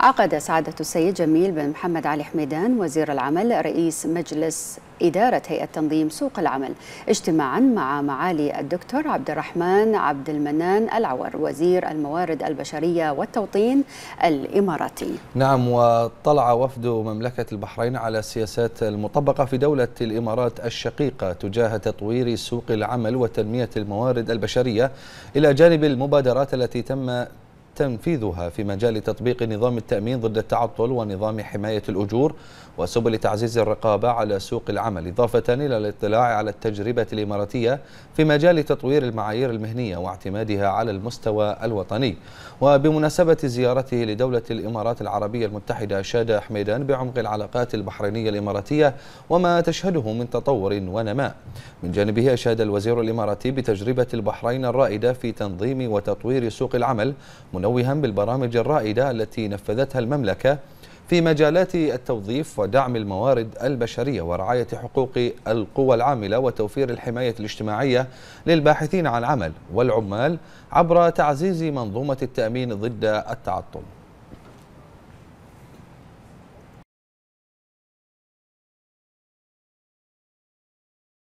عقد سعادة السيد جميل بن محمد علي حميدان وزير العمل رئيس مجلس إدارة هيئة تنظيم سوق العمل اجتماعا مع معالي الدكتور عبد الرحمن عبد المنان العور وزير الموارد البشرية والتوطين الإماراتي نعم وطلع وفد مملكة البحرين على السياسات المطبقة في دولة الإمارات الشقيقة تجاه تطوير سوق العمل وتنمية الموارد البشرية إلى جانب المبادرات التي تم تنفيذها في مجال تطبيق نظام التأمين ضد التعطل ونظام حماية الأجور وسبل تعزيز الرقابة على سوق العمل إضافة إلى الاطلاع على التجربة الإماراتية في مجال تطوير المعايير المهنية واعتمادها على المستوى الوطني وبمناسبة زيارته لدولة الإمارات العربية المتحدة شاد حميدان بعمق العلاقات البحرينية الإماراتية وما تشهده من تطور ونماء من جانبه أشاد الوزير الإماراتي بتجربة البحرين الرائدة في تنظيم وتطوير سوق العمل من متنوها بالبرامج الرائدة التي نفذتها المملكة في مجالات التوظيف ودعم الموارد البشرية ورعاية حقوق القوى العاملة وتوفير الحماية الاجتماعية للباحثين عن عمل والعمال عبر تعزيز منظومة التأمين ضد التعطل